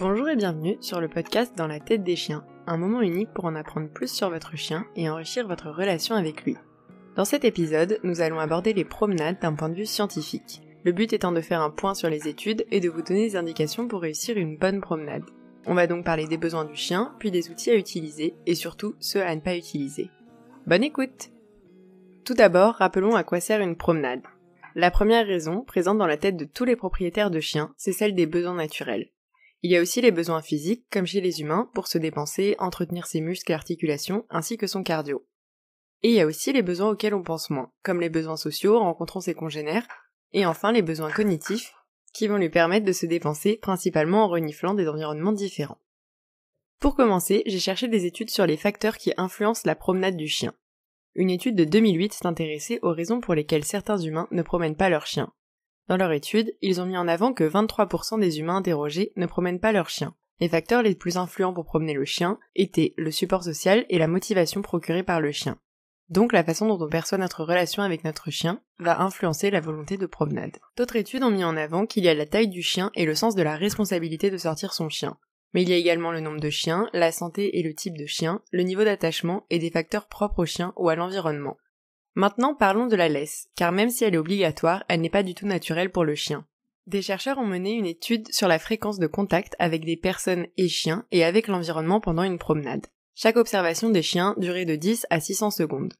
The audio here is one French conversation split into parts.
Bonjour et bienvenue sur le podcast Dans la tête des chiens, un moment unique pour en apprendre plus sur votre chien et enrichir votre relation avec lui. Dans cet épisode, nous allons aborder les promenades d'un point de vue scientifique, le but étant de faire un point sur les études et de vous donner des indications pour réussir une bonne promenade. On va donc parler des besoins du chien, puis des outils à utiliser et surtout ceux à ne pas utiliser. Bonne écoute Tout d'abord, rappelons à quoi sert une promenade. La première raison, présente dans la tête de tous les propriétaires de chiens, c'est celle des besoins naturels. Il y a aussi les besoins physiques, comme chez les humains, pour se dépenser, entretenir ses muscles et articulations, ainsi que son cardio. Et il y a aussi les besoins auxquels on pense moins, comme les besoins sociaux, rencontrant ses congénères, et enfin les besoins cognitifs, qui vont lui permettre de se dépenser, principalement en reniflant des environnements différents. Pour commencer, j'ai cherché des études sur les facteurs qui influencent la promenade du chien. Une étude de 2008 s'intéressait aux raisons pour lesquelles certains humains ne promènent pas leurs chiens. Dans leur étude, ils ont mis en avant que 23% des humains interrogés ne promènent pas leur chien. Les facteurs les plus influents pour promener le chien étaient le support social et la motivation procurée par le chien. Donc la façon dont on perçoit notre relation avec notre chien va influencer la volonté de promenade. D'autres études ont mis en avant qu'il y a la taille du chien et le sens de la responsabilité de sortir son chien. Mais il y a également le nombre de chiens, la santé et le type de chien, le niveau d'attachement et des facteurs propres au chien ou à l'environnement. Maintenant parlons de la laisse, car même si elle est obligatoire, elle n'est pas du tout naturelle pour le chien. Des chercheurs ont mené une étude sur la fréquence de contact avec des personnes et chiens et avec l'environnement pendant une promenade. Chaque observation des chiens durait de 10 à 600 secondes.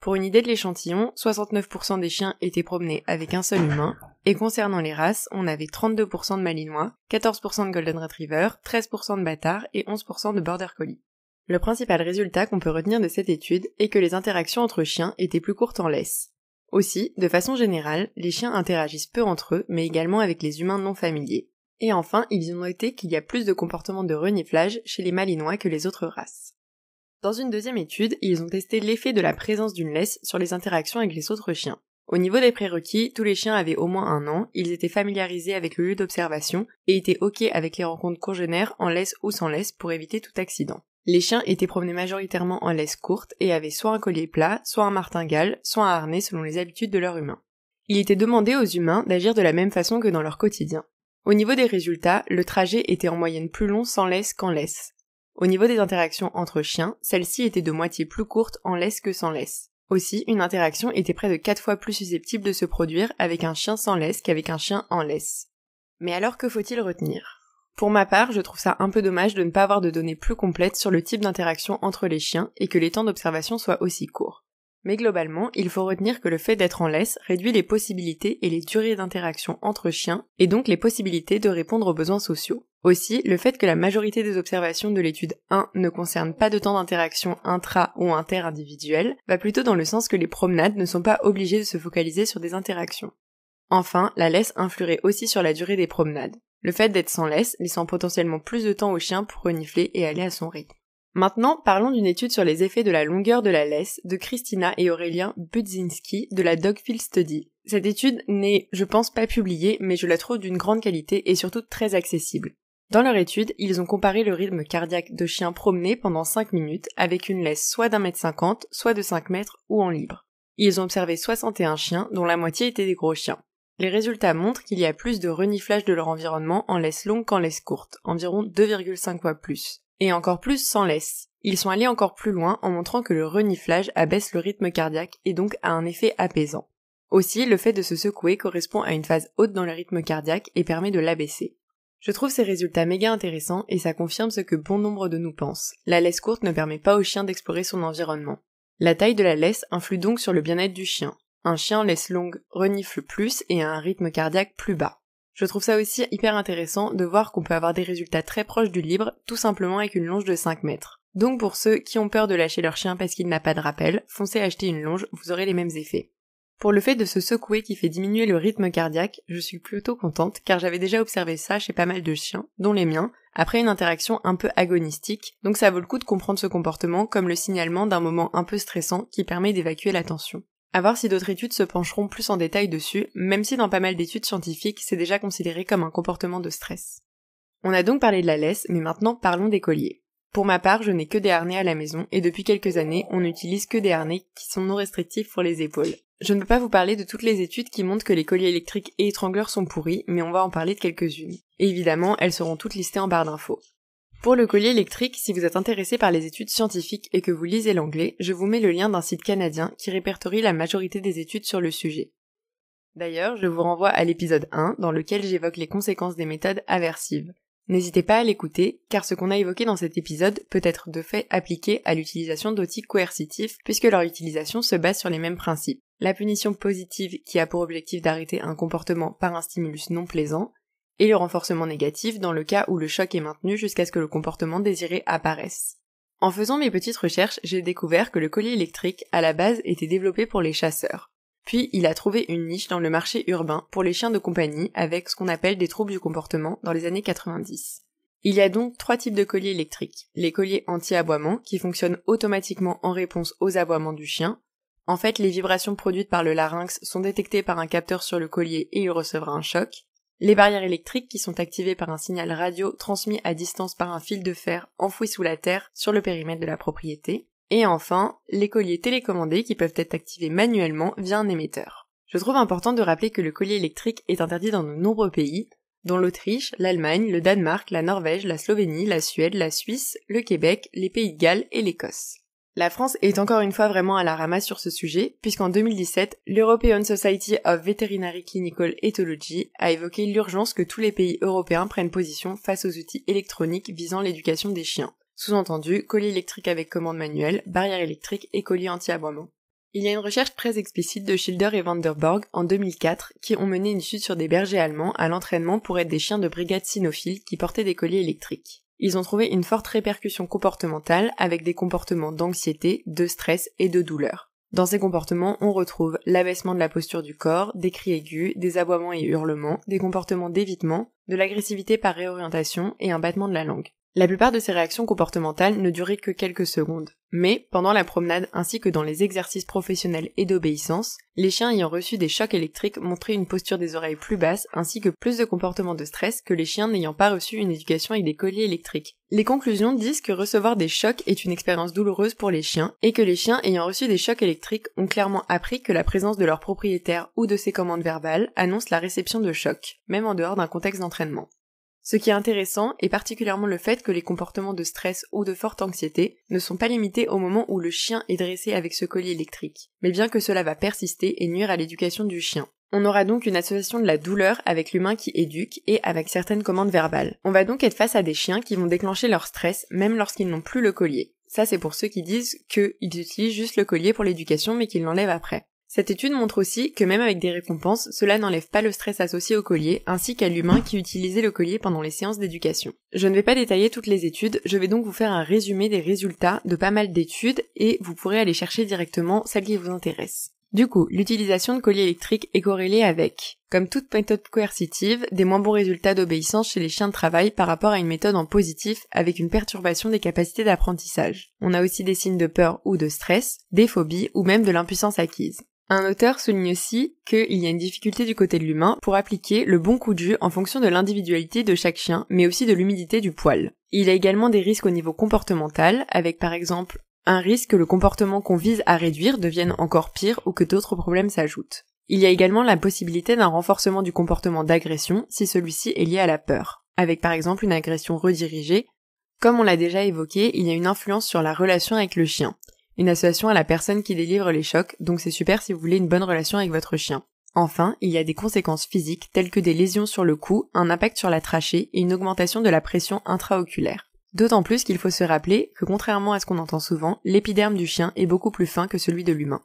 Pour une idée de l'échantillon, 69% des chiens étaient promenés avec un seul humain, et concernant les races, on avait 32% de malinois, 14% de golden retriever, 13% de bâtards et 11% de border collie. Le principal résultat qu'on peut retenir de cette étude est que les interactions entre chiens étaient plus courtes en laisse. Aussi, de façon générale, les chiens interagissent peu entre eux, mais également avec les humains non familiers. Et enfin, ils ont noté qu'il y a plus de comportements de reniflage chez les malinois que les autres races. Dans une deuxième étude, ils ont testé l'effet de la présence d'une laisse sur les interactions avec les autres chiens. Au niveau des prérequis, tous les chiens avaient au moins un an, ils étaient familiarisés avec le lieu d'observation et étaient OK avec les rencontres congénères en laisse ou sans laisse pour éviter tout accident. Les chiens étaient promenés majoritairement en laisse courte et avaient soit un collier plat, soit un martingale, soit un harnais selon les habitudes de leurs humains. Il était demandé aux humains d'agir de la même façon que dans leur quotidien. Au niveau des résultats, le trajet était en moyenne plus long sans laisse qu'en laisse. Au niveau des interactions entre chiens, celle-ci était de moitié plus courte en laisse que sans laisse. Aussi, une interaction était près de 4 fois plus susceptible de se produire avec un chien sans laisse qu'avec un chien en laisse. Mais alors que faut-il retenir pour ma part, je trouve ça un peu dommage de ne pas avoir de données plus complètes sur le type d'interaction entre les chiens et que les temps d'observation soient aussi courts. Mais globalement, il faut retenir que le fait d'être en laisse réduit les possibilités et les durées d'interaction entre chiens et donc les possibilités de répondre aux besoins sociaux. Aussi, le fait que la majorité des observations de l'étude 1 ne concernent pas de temps d'interaction intra ou inter-individuel va plutôt dans le sens que les promenades ne sont pas obligées de se focaliser sur des interactions. Enfin, la laisse influerait aussi sur la durée des promenades. Le fait d'être sans laisse laissant potentiellement plus de temps au chien pour renifler et aller à son rythme. Maintenant, parlons d'une étude sur les effets de la longueur de la laisse de Christina et Aurélien Budzinski de la Dogfield Study. Cette étude n'est, je pense, pas publiée, mais je la trouve d'une grande qualité et surtout très accessible. Dans leur étude, ils ont comparé le rythme cardiaque de chiens promenés pendant 5 minutes avec une laisse soit d'un mètre cinquante, soit de 5 mètres ou en libre. Ils ont observé 61 chiens, dont la moitié étaient des gros chiens. Les résultats montrent qu'il y a plus de reniflage de leur environnement en laisse longue qu'en laisse courte, environ 2,5 fois plus, et encore plus sans laisse. Ils sont allés encore plus loin en montrant que le reniflage abaisse le rythme cardiaque et donc a un effet apaisant. Aussi, le fait de se secouer correspond à une phase haute dans le rythme cardiaque et permet de l'abaisser. Je trouve ces résultats méga intéressants et ça confirme ce que bon nombre de nous pensent. La laisse courte ne permet pas au chien d'explorer son environnement. La taille de la laisse influe donc sur le bien-être du chien. Un chien laisse longue renifle plus et a un rythme cardiaque plus bas. Je trouve ça aussi hyper intéressant de voir qu'on peut avoir des résultats très proches du libre, tout simplement avec une longe de 5 mètres. Donc pour ceux qui ont peur de lâcher leur chien parce qu'il n'a pas de rappel, foncez acheter une longe, vous aurez les mêmes effets. Pour le fait de se secouer qui fait diminuer le rythme cardiaque, je suis plutôt contente car j'avais déjà observé ça chez pas mal de chiens, dont les miens, après une interaction un peu agonistique, donc ça vaut le coup de comprendre ce comportement comme le signalement d'un moment un peu stressant qui permet d'évacuer la tension. À voir si d'autres études se pencheront plus en détail dessus, même si dans pas mal d'études scientifiques, c'est déjà considéré comme un comportement de stress. On a donc parlé de la laisse, mais maintenant parlons des colliers. Pour ma part, je n'ai que des harnais à la maison et depuis quelques années, on n'utilise que des harnais qui sont non restrictifs pour les épaules. Je ne peux pas vous parler de toutes les études qui montrent que les colliers électriques et étrangleurs sont pourris, mais on va en parler de quelques-unes. Et évidemment, elles seront toutes listées en barre d'infos. Pour le collier électrique, si vous êtes intéressé par les études scientifiques et que vous lisez l'anglais, je vous mets le lien d'un site canadien qui répertorie la majorité des études sur le sujet. D'ailleurs, je vous renvoie à l'épisode 1 dans lequel j'évoque les conséquences des méthodes aversives. N'hésitez pas à l'écouter, car ce qu'on a évoqué dans cet épisode peut être de fait appliqué à l'utilisation d'outils coercitifs, puisque leur utilisation se base sur les mêmes principes. La punition positive qui a pour objectif d'arrêter un comportement par un stimulus non plaisant, et le renforcement négatif dans le cas où le choc est maintenu jusqu'à ce que le comportement désiré apparaisse. En faisant mes petites recherches, j'ai découvert que le collier électrique, à la base, était développé pour les chasseurs. Puis il a trouvé une niche dans le marché urbain pour les chiens de compagnie avec ce qu'on appelle des troubles du comportement dans les années 90. Il y a donc trois types de colliers électriques. Les colliers anti-aboiement qui fonctionnent automatiquement en réponse aux aboiements du chien. En fait, les vibrations produites par le larynx sont détectées par un capteur sur le collier et il recevra un choc. Les barrières électriques qui sont activées par un signal radio transmis à distance par un fil de fer enfoui sous la terre sur le périmètre de la propriété. Et enfin, les colliers télécommandés qui peuvent être activés manuellement via un émetteur. Je trouve important de rappeler que le collier électrique est interdit dans de nombreux pays, dont l'Autriche, l'Allemagne, le Danemark, la Norvège, la Slovénie, la Suède, la Suisse, le Québec, les Pays de Galles et l'Écosse. La France est encore une fois vraiment à la ramasse sur ce sujet, puisqu'en 2017, l'European Society of Veterinary Clinical Ethology a évoqué l'urgence que tous les pays européens prennent position face aux outils électroniques visant l'éducation des chiens. Sous-entendu, colis électrique avec commande manuelle, barrière électrique et colis anti-aboiement. Il y a une recherche très explicite de Schilder et Vanderborg en 2004 qui ont mené une étude sur des bergers allemands à l'entraînement pour être des chiens de brigade cynophile qui portaient des colliers électriques ils ont trouvé une forte répercussion comportementale avec des comportements d'anxiété, de stress et de douleur. Dans ces comportements, on retrouve l'abaissement de la posture du corps, des cris aigus, des aboiements et hurlements, des comportements d'évitement, de l'agressivité par réorientation et un battement de la langue. La plupart de ces réactions comportementales ne duraient que quelques secondes, mais pendant la promenade ainsi que dans les exercices professionnels et d'obéissance, les chiens ayant reçu des chocs électriques montraient une posture des oreilles plus basse ainsi que plus de comportements de stress que les chiens n'ayant pas reçu une éducation avec des colliers électriques. Les conclusions disent que recevoir des chocs est une expérience douloureuse pour les chiens et que les chiens ayant reçu des chocs électriques ont clairement appris que la présence de leur propriétaire ou de ses commandes verbales annonce la réception de chocs, même en dehors d'un contexte d'entraînement. Ce qui est intéressant est particulièrement le fait que les comportements de stress ou de forte anxiété ne sont pas limités au moment où le chien est dressé avec ce collier électrique, mais bien que cela va persister et nuire à l'éducation du chien. On aura donc une association de la douleur avec l'humain qui éduque et avec certaines commandes verbales. On va donc être face à des chiens qui vont déclencher leur stress même lorsqu'ils n'ont plus le collier. Ça c'est pour ceux qui disent qu'ils utilisent juste le collier pour l'éducation mais qu'ils l'enlèvent après. Cette étude montre aussi que même avec des récompenses, cela n'enlève pas le stress associé au collier, ainsi qu'à l'humain qui utilisait le collier pendant les séances d'éducation. Je ne vais pas détailler toutes les études, je vais donc vous faire un résumé des résultats de pas mal d'études et vous pourrez aller chercher directement celles qui vous intéressent. Du coup, l'utilisation de colliers électriques est corrélée avec, comme toute méthode coercitive, des moins bons résultats d'obéissance chez les chiens de travail par rapport à une méthode en positif avec une perturbation des capacités d'apprentissage. On a aussi des signes de peur ou de stress, des phobies ou même de l'impuissance acquise. Un auteur souligne aussi qu'il y a une difficulté du côté de l'humain pour appliquer le bon coup de jus en fonction de l'individualité de chaque chien, mais aussi de l'humidité du poil. Il y a également des risques au niveau comportemental, avec par exemple un risque que le comportement qu'on vise à réduire devienne encore pire ou que d'autres problèmes s'ajoutent. Il y a également la possibilité d'un renforcement du comportement d'agression si celui-ci est lié à la peur, avec par exemple une agression redirigée. Comme on l'a déjà évoqué, il y a une influence sur la relation avec le chien une association à la personne qui délivre les chocs, donc c'est super si vous voulez une bonne relation avec votre chien. Enfin, il y a des conséquences physiques telles que des lésions sur le cou, un impact sur la trachée et une augmentation de la pression intraoculaire. D'autant plus qu'il faut se rappeler que contrairement à ce qu'on entend souvent, l'épiderme du chien est beaucoup plus fin que celui de l'humain.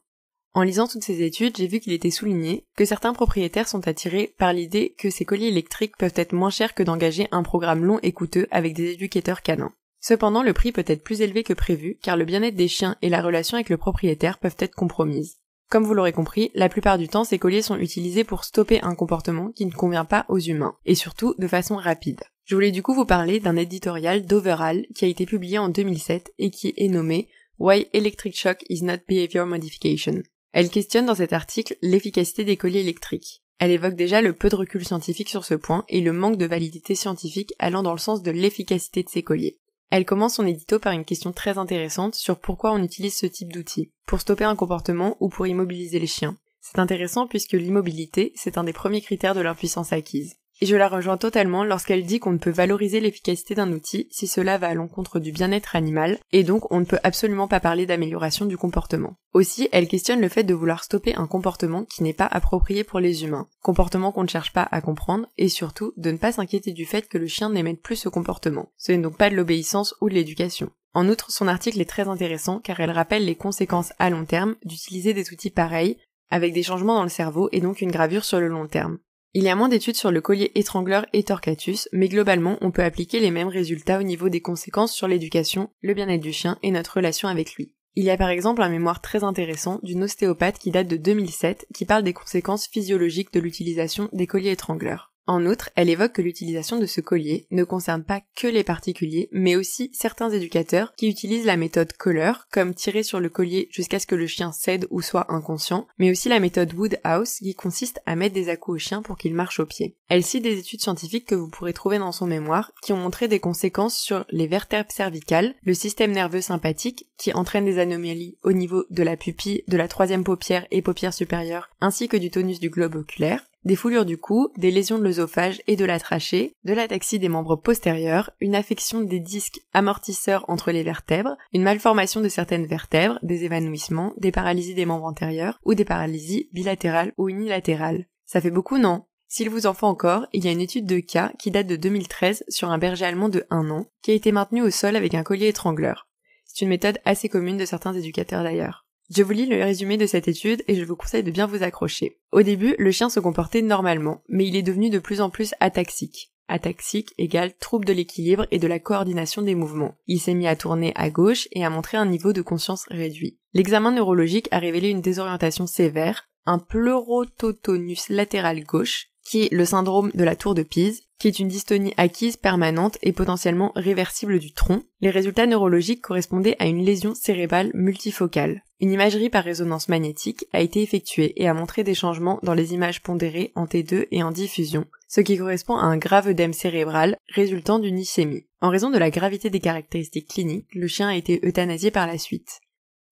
En lisant toutes ces études, j'ai vu qu'il était souligné que certains propriétaires sont attirés par l'idée que ces colliers électriques peuvent être moins chers que d'engager un programme long et coûteux avec des éducateurs canins. Cependant, le prix peut être plus élevé que prévu, car le bien-être des chiens et la relation avec le propriétaire peuvent être compromises. Comme vous l'aurez compris, la plupart du temps, ces colliers sont utilisés pour stopper un comportement qui ne convient pas aux humains, et surtout de façon rapide. Je voulais du coup vous parler d'un éditorial d'Overall qui a été publié en 2007 et qui est nommé Why Electric Shock is not Behavior Modification. Elle questionne dans cet article l'efficacité des colliers électriques. Elle évoque déjà le peu de recul scientifique sur ce point et le manque de validité scientifique allant dans le sens de l'efficacité de ces colliers. Elle commence son édito par une question très intéressante sur pourquoi on utilise ce type d'outil, pour stopper un comportement ou pour immobiliser les chiens. C'est intéressant puisque l'immobilité, c'est un des premiers critères de leur puissance acquise. Et je la rejoins totalement lorsqu'elle dit qu'on ne peut valoriser l'efficacité d'un outil si cela va à l'encontre du bien-être animal, et donc on ne peut absolument pas parler d'amélioration du comportement. Aussi, elle questionne le fait de vouloir stopper un comportement qui n'est pas approprié pour les humains, comportement qu'on ne cherche pas à comprendre, et surtout de ne pas s'inquiéter du fait que le chien n'émette plus ce comportement. Ce n'est donc pas de l'obéissance ou de l'éducation. En outre, son article est très intéressant car elle rappelle les conséquences à long terme d'utiliser des outils pareils, avec des changements dans le cerveau et donc une gravure sur le long terme. Il y a moins d'études sur le collier étrangleur et torcatus, mais globalement, on peut appliquer les mêmes résultats au niveau des conséquences sur l'éducation, le bien-être du chien et notre relation avec lui. Il y a par exemple un mémoire très intéressant d'une ostéopathe qui date de 2007 qui parle des conséquences physiologiques de l'utilisation des colliers étrangleurs. En outre, elle évoque que l'utilisation de ce collier ne concerne pas que les particuliers, mais aussi certains éducateurs qui utilisent la méthode Kohler, comme tirer sur le collier jusqu'à ce que le chien cède ou soit inconscient, mais aussi la méthode Woodhouse qui consiste à mettre des accoups au chien pour qu'il marche au pied. Elle cite des études scientifiques que vous pourrez trouver dans son mémoire qui ont montré des conséquences sur les vertèbres cervicales, le système nerveux sympathique qui entraîne des anomalies au niveau de la pupille, de la troisième paupière et paupière supérieure, ainsi que du tonus du globe oculaire, des foulures du cou, des lésions de l'œsophage et de la trachée, de l'ataxie des membres postérieurs, une affection des disques amortisseurs entre les vertèbres, une malformation de certaines vertèbres, des évanouissements, des paralysies des membres antérieurs ou des paralysies bilatérales ou unilatérales. Ça fait beaucoup, non S'il vous en faut encore, il y a une étude de cas qui date de 2013 sur un berger allemand de 1 an qui a été maintenu au sol avec un collier étrangleur. C'est une méthode assez commune de certains éducateurs d'ailleurs. Je vous lis le résumé de cette étude et je vous conseille de bien vous accrocher. Au début, le chien se comportait normalement, mais il est devenu de plus en plus ataxique. Ataxique égale trouble de l'équilibre et de la coordination des mouvements. Il s'est mis à tourner à gauche et à montrer un niveau de conscience réduit. L'examen neurologique a révélé une désorientation sévère, un pleurototonus latéral gauche, qui est le syndrome de la tour de Pise, qui est une dystonie acquise, permanente et potentiellement réversible du tronc. Les résultats neurologiques correspondaient à une lésion cérébrale multifocale. Une imagerie par résonance magnétique a été effectuée et a montré des changements dans les images pondérées en T2 et en diffusion, ce qui correspond à un grave œdème cérébral résultant d'une ischémie. En raison de la gravité des caractéristiques cliniques, le chien a été euthanasié par la suite.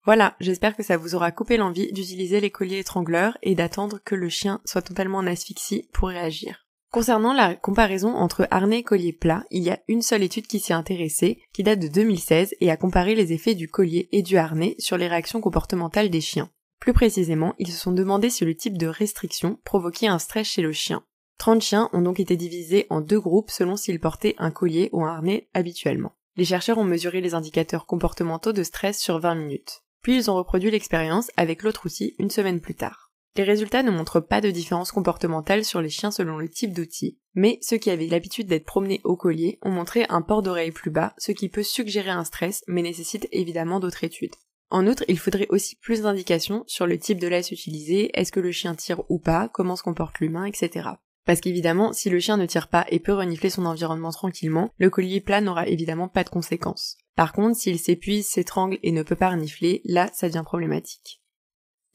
Voilà, j'espère que ça vous aura coupé l'envie d'utiliser les colliers étrangleurs et d'attendre que le chien soit totalement en asphyxie pour réagir. Concernant la comparaison entre harnais et collier plat, il y a une seule étude qui s'y est intéressée, qui date de 2016 et a comparé les effets du collier et du harnais sur les réactions comportementales des chiens. Plus précisément, ils se sont demandé si le type de restriction provoquait un stress chez le chien. 30 chiens ont donc été divisés en deux groupes selon s'ils portaient un collier ou un harnais habituellement. Les chercheurs ont mesuré les indicateurs comportementaux de stress sur 20 minutes puis ils ont reproduit l'expérience avec l'autre outil une semaine plus tard. Les résultats ne montrent pas de différence comportementale sur les chiens selon le type d'outil, mais ceux qui avaient l'habitude d'être promenés au collier ont montré un port d'oreille plus bas, ce qui peut suggérer un stress, mais nécessite évidemment d'autres études. En outre, il faudrait aussi plus d'indications sur le type de laisse utilisée, est-ce que le chien tire ou pas, comment se comporte l'humain, etc. Parce qu'évidemment, si le chien ne tire pas et peut renifler son environnement tranquillement, le collier plat n'aura évidemment pas de conséquences. Par contre, s'il s'épuise, s'étrangle et ne peut pas renifler, là, ça devient problématique.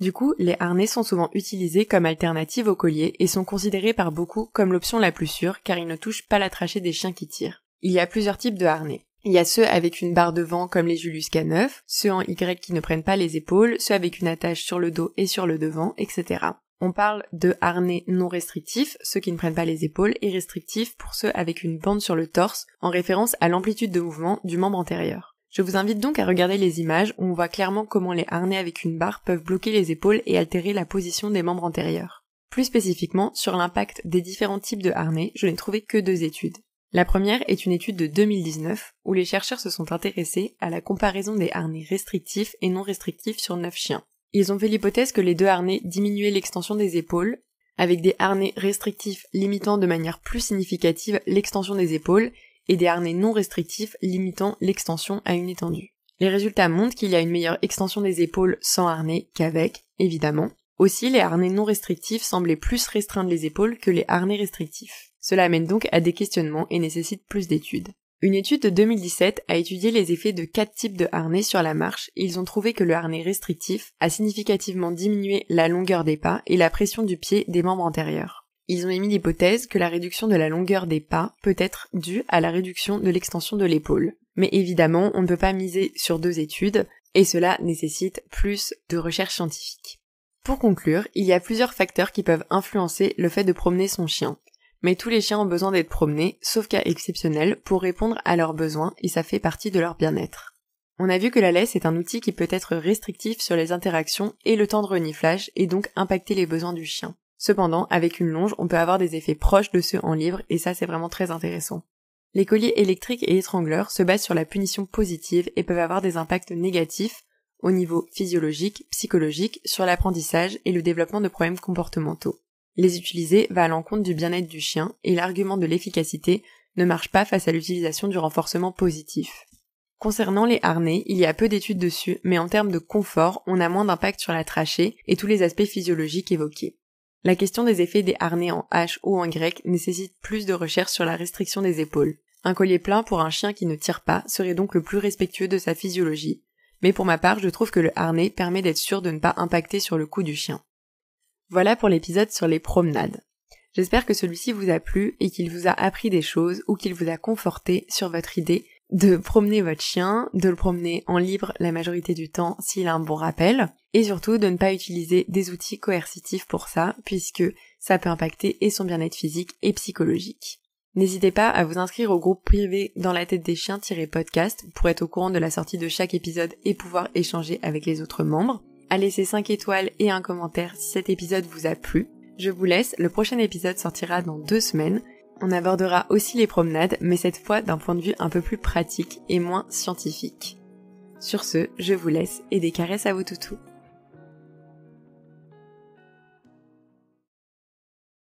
Du coup, les harnais sont souvent utilisés comme alternative au collier et sont considérés par beaucoup comme l'option la plus sûre car ils ne touchent pas la trachée des chiens qui tirent. Il y a plusieurs types de harnais. Il y a ceux avec une barre devant comme les Julius K9, ceux en Y qui ne prennent pas les épaules, ceux avec une attache sur le dos et sur le devant, etc. On parle de harnais non restrictifs, ceux qui ne prennent pas les épaules, et restrictifs pour ceux avec une bande sur le torse, en référence à l'amplitude de mouvement du membre antérieur. Je vous invite donc à regarder les images où on voit clairement comment les harnais avec une barre peuvent bloquer les épaules et altérer la position des membres antérieurs. Plus spécifiquement, sur l'impact des différents types de harnais, je n'ai trouvé que deux études. La première est une étude de 2019 où les chercheurs se sont intéressés à la comparaison des harnais restrictifs et non restrictifs sur neuf chiens. Ils ont fait l'hypothèse que les deux harnais diminuaient l'extension des épaules, avec des harnais restrictifs limitant de manière plus significative l'extension des épaules et des harnais non restrictifs limitant l'extension à une étendue. Les résultats montrent qu'il y a une meilleure extension des épaules sans harnais qu'avec, évidemment. Aussi, les harnais non restrictifs semblaient plus restreindre les épaules que les harnais restrictifs. Cela amène donc à des questionnements et nécessite plus d'études. Une étude de 2017 a étudié les effets de quatre types de harnais sur la marche et ils ont trouvé que le harnais restrictif a significativement diminué la longueur des pas et la pression du pied des membres antérieurs. Ils ont émis l'hypothèse que la réduction de la longueur des pas peut être due à la réduction de l'extension de l'épaule. Mais évidemment, on ne peut pas miser sur deux études et cela nécessite plus de recherches scientifiques. Pour conclure, il y a plusieurs facteurs qui peuvent influencer le fait de promener son chien. Mais tous les chiens ont besoin d'être promenés, sauf cas exceptionnels, pour répondre à leurs besoins et ça fait partie de leur bien-être. On a vu que la laisse est un outil qui peut être restrictif sur les interactions et le temps de reniflage et donc impacter les besoins du chien. Cependant, avec une longe, on peut avoir des effets proches de ceux en livre et ça c'est vraiment très intéressant. Les colliers électriques et étrangleurs se basent sur la punition positive et peuvent avoir des impacts négatifs au niveau physiologique, psychologique, sur l'apprentissage et le développement de problèmes comportementaux. Les utiliser va à l'encontre du bien-être du chien et l'argument de l'efficacité ne marche pas face à l'utilisation du renforcement positif. Concernant les harnais, il y a peu d'études dessus, mais en termes de confort, on a moins d'impact sur la trachée et tous les aspects physiologiques évoqués. La question des effets des harnais en H ou en grec nécessite plus de recherches sur la restriction des épaules. Un collier plein pour un chien qui ne tire pas serait donc le plus respectueux de sa physiologie. Mais pour ma part, je trouve que le harnais permet d'être sûr de ne pas impacter sur le cou du chien. Voilà pour l'épisode sur les promenades. J'espère que celui-ci vous a plu et qu'il vous a appris des choses ou qu'il vous a conforté sur votre idée de promener votre chien, de le promener en libre la majorité du temps s'il a un bon rappel, et surtout de ne pas utiliser des outils coercitifs pour ça, puisque ça peut impacter et son bien-être physique et psychologique. N'hésitez pas à vous inscrire au groupe privé dans la tête des chiens-podcast pour être au courant de la sortie de chaque épisode et pouvoir échanger avec les autres membres à laisser 5 étoiles et un commentaire si cet épisode vous a plu. Je vous laisse, le prochain épisode sortira dans deux semaines. On abordera aussi les promenades, mais cette fois d'un point de vue un peu plus pratique et moins scientifique. Sur ce, je vous laisse et des caresses à vos toutous.